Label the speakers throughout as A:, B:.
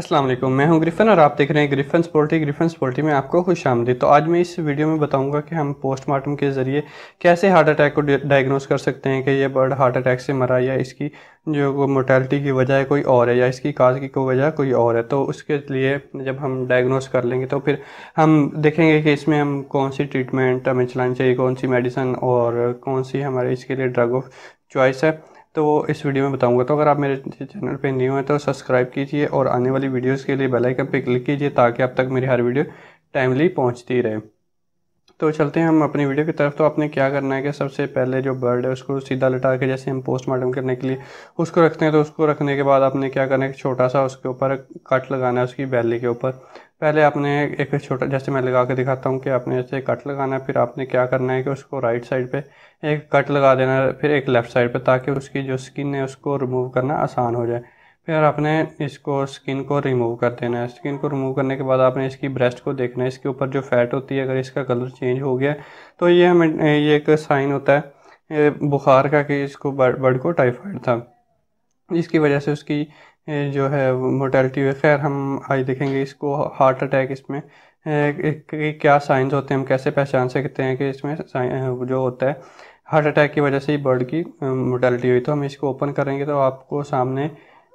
A: अस्सलाम वालेकुम मैं हूं ग्रिफन और आप देख रहे हैं ग्रिफन पोल्ट्री ग्रिफन पोल्ट्री में आपको खुश आमदी तो आज मैं इस वीडियो में बताऊंगा कि हम पोस्टमार्टम के ज़रिए कैसे हार्ट अटैक को डायग्नोस कर सकते हैं कि यह बर्ड हार्ट अटैक से मरा या इसकी जो मोर्टेलिटी की वजह है कोई और है या इसकी काज की कोई वजह कोई और है तो उसके लिए जब हम डायग्नोस कर लेंगे तो फिर हम देखेंगे कि इसमें हम कौन सी ट्रीटमेंट हमें चलानी चाहिए कौन सी मेडिसन और कौन सी हमारे इसके लिए ड्रग ऑफ चॉइस है तो वो इस वीडियो में बताऊंगा तो अगर आप मेरे चैनल पे न्यू हैं तो सब्सक्राइब कीजिए और आने वाली वीडियोस के लिए बेल आइकन पे क्लिक कीजिए ताकि आप तक मेरी हर वीडियो टाइमली पहुंचती रहे तो चलते हैं हम अपनी वीडियो की तरफ तो आपने क्या करना है कि सबसे पहले जो बर्ड है उसको सीधा लटा के जैसे हम पोस्टमार्टम करने के लिए उसको रखते हैं तो उसको रखने के बाद आपने क्या करना है छोटा सा उसके ऊपर कट लगाना है उसकी बैली के ऊपर पहले आपने एक छोटा जैसे मैं लगा के दिखाता हूँ कि आपने ऐसे कट लगाना है फिर आपने क्या करना है कि उसको राइट साइड पे एक कट लगा देना है फिर एक लेफ़्ट साइड पे ताकि उसकी जो स्किन है उसको रिमूव करना आसान हो जाए फिर आपने इसको स्किन को रिमूव कर देना है स्किन को रिमूव करने के बाद आपने इसकी ब्रेस्ट को देखना है इसके ऊपर जो फैट होती है अगर इसका कलर चेंज हो गया तो ये हमें ये एक साइन होता है बुखार का कि इसको बर्ड को टाइफाइड था जिसकी वजह से उसकी जो है मोटेलिटी हुई खैर हम आज देखेंगे इसको हार्ट अटैक इसमें क्या साइंस होते हैं हम कैसे पहचान सकते हैं कि इसमें जो होता है हार्ट अटैक की वजह से ही बर्ड की मोटेलिटी हुई तो हम इसको ओपन करेंगे तो आपको सामने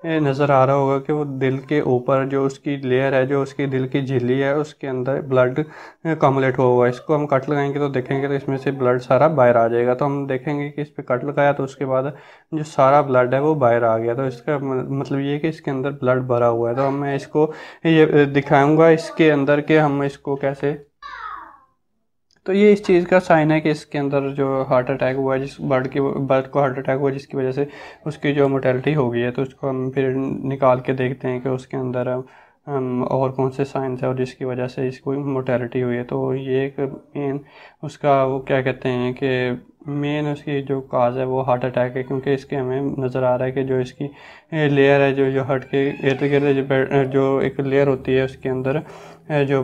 A: नज़र आ रहा होगा कि वो दिल के ऊपर जो उसकी लेयर है जो उसकी दिल की झिल्ली है उसके अंदर ब्लड कॉमुलेट हुआ हुआ है इसको हम कट लगाएंगे तो देखेंगे तो इसमें से ब्लड सारा बाहर आ जाएगा तो हम देखेंगे कि इस पर कट लगाया तो उसके बाद जो सारा ब्लड है वो बाहर आ गया तो इसका मतलब ये कि इसके अंदर ब्लड भरा हुआ है तो हम मैं इसको ये दिखाऊँगा इसके अंदर के हम इसको कैसे तो ये इस चीज़ का साइन है कि इसके अंदर जो हार्ट अटैक हुआ है जिस बर्ड की बर्ड को हार्ट अटैक हुआ जिसकी वजह से उसकी जो मोटेलिटी हो गई है तो उसको हम फिर निकाल के देखते हैं कि उसके अंदर और कौन से साइंस है और जिसकी वजह से इसको मोटेलिटी हुई है तो ये एक मेन उसका वो क्या कहते हैं कि मेन उसकी जो काज है वो हार्ट अटैक है क्योंकि इसके हमें नज़र आ रहा है कि जो इसकी लेयर है जो जो हट के इर्द गिर्द जो एक लेयर होती है उसके अंदर जो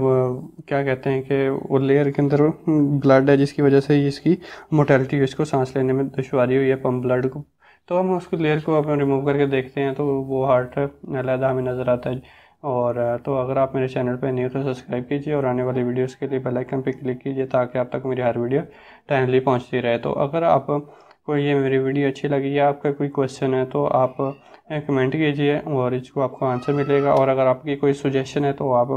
A: क्या कहते हैं कि वो लेयर के अंदर ब्लड है जिसकी वजह से इसकी मोटेलिटी इसको सांस लेने में दुशारी हुई है पम्प ब्लड को तो हम उसको लेयर को अपने रिमूव करके देखते हैं तो वो हार्ट अलहदा हमें नज़र आता है और तो अगर आप मेरे चैनल पर नहीं हो तो सब्सक्राइब कीजिए और आने वाली वीडियोस के लिए बेल आइकन पर क्लिक कीजिए ताकि आप तक मेरी हर वीडियो टाइमली पहुंचती रहे तो अगर आप को ये मेरी वीडियो अच्छी लगी या आपका कोई क्वेश्चन है तो आप कमेंट कीजिए और इसको आपको आंसर मिलेगा और अगर आपकी कोई सुजेशन है तो आप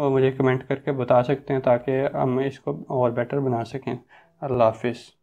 A: मुझे कमेंट करके बता सकते हैं ताकि हम इसको और बेटर बना सकें अल्लाह हाफिज़